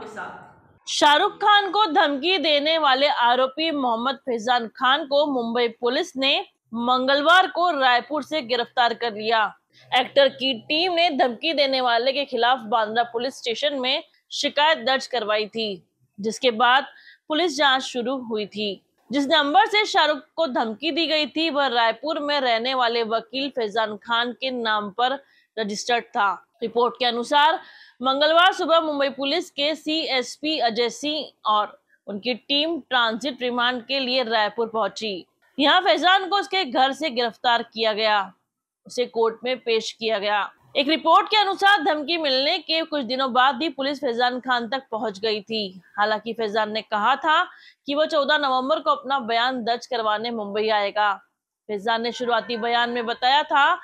आपके साथ शाहरुख खान को धमकी देने वाले आरोपी मोहम्मद फैजान खान को मुंबई पुलिस ने मंगलवार को रायपुर से गिरफ्तार कर लिया एक्टर की टीम ने धमकी देने वाले के खिलाफ बांद्रा पुलिस स्टेशन में शिकायत दर्ज करवाई थी जिसके बाद पुलिस जांच शुरू हुई थी जिस नंबर से शाहरुख को धमकी दी गई थी वह रायपुर में रहने वाले वकील फैजान खान के नाम पर रजिस्टर्ड था रिपोर्ट के अनुसार मंगलवार सुबह मुंबई पुलिस के सीएसपी अजय सिंह और उनकी टीम ट्रांसिट रिमांड के लिए रायपुर पहुंची यहाँ फैजान को उसके घर से गिरफ्तार किया गया उसे कोर्ट में पेश किया गया एक रिपोर्ट के अनुसार धमकी मिलने के कुछ दिनों बाद भी पुलिस फैजान खान तक पहुंच गई थी हालांकि फैजान ने कहा था कि वह 14 नवंबर को अपना बयान दर्ज करवाने मुंबई आएगा फैजान ने शुरुआती बयान में बताया था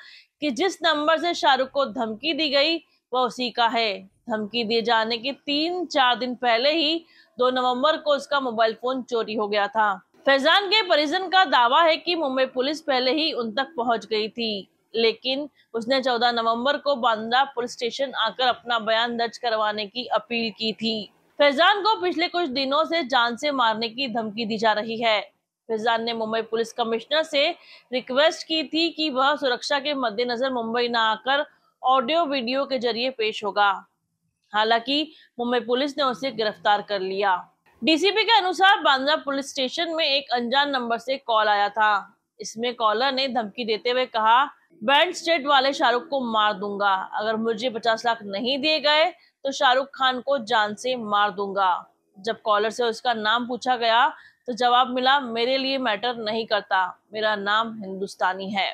कि जिस नंबर से शाहरुख को धमकी दी गई वह उसी का है धमकी दिए जाने के तीन चार दिन पहले ही दो नवंबर को उसका मोबाइल फोन चोरी हो गया था फैजान के परिजन का दावा है कि मुंबई पुलिस पहले ही उन तक पहुंच गई थी लेकिन उसने 14 नवंबर को बांदा पुलिस स्टेशन आकर अपना बयान दर्ज करवाने की अपील की थी फैजान को पिछले कुछ दिनों से जान से मारने की धमकी दी जा रही है फैजान ने मुंबई पुलिस कमिश्नर से रिक्वेस्ट की थी कि वह सुरक्षा के मद्देनजर मुंबई न आकर ऑडियो वीडियो के जरिए पेश होगा हालांकि मुंबई पुलिस ने उसे गिरफ्तार कर लिया डीसीपी के अनुसार बांद्रा पुलिस स्टेशन में एक अनजान नंबर से कॉल आया था इसमें कॉलर ने धमकी देते हुए कहा बैंड स्टेट वाले शाहरुख को मार दूंगा अगर मुझे पचास लाख नहीं दिए गए तो शाहरुख खान को जान से मार दूंगा जब कॉलर से उसका नाम पूछा गया तो जवाब मिला मेरे लिए मैटर नहीं करता मेरा नाम हिंदुस्तानी है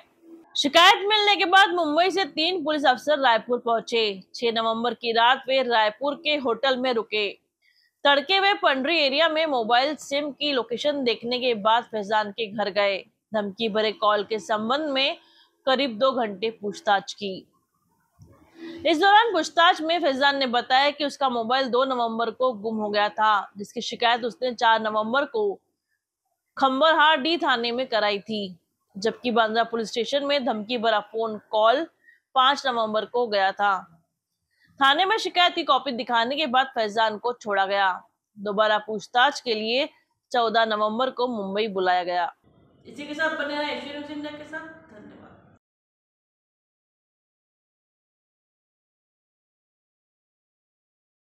शिकायत मिलने के बाद मुंबई से तीन पुलिस अफसर रायपुर पहुंचे 6 नवंबर की रात वे रायपुर के होटल में रुके तड़के वे पंडरी एरिया में मोबाइल सिम की लोकेशन देखने के बाद फैजान के घर गए धमकी भरे कॉल के संबंध में करीब दो घंटे पूछताछ की इस दौरान पूछताछ में फैजान ने बताया कि उसका मोबाइल दो नवंबर को गुम हो गया था जिसकी शिकायत उसने चार नवंबर को खम्बरहार डी थाने में कराई थी जबकि बांद्रा पुलिस स्टेशन में धमकी भरा फोन कॉल पांच नवंबर को गया था थाने में शिकायत की कॉपी दिखाने के बाद फैजान को छोड़ा गया दोबारा पूछताछ के लिए 14 नवंबर को मुंबई बुलाया गया इसी के साथ बने रहे के साथ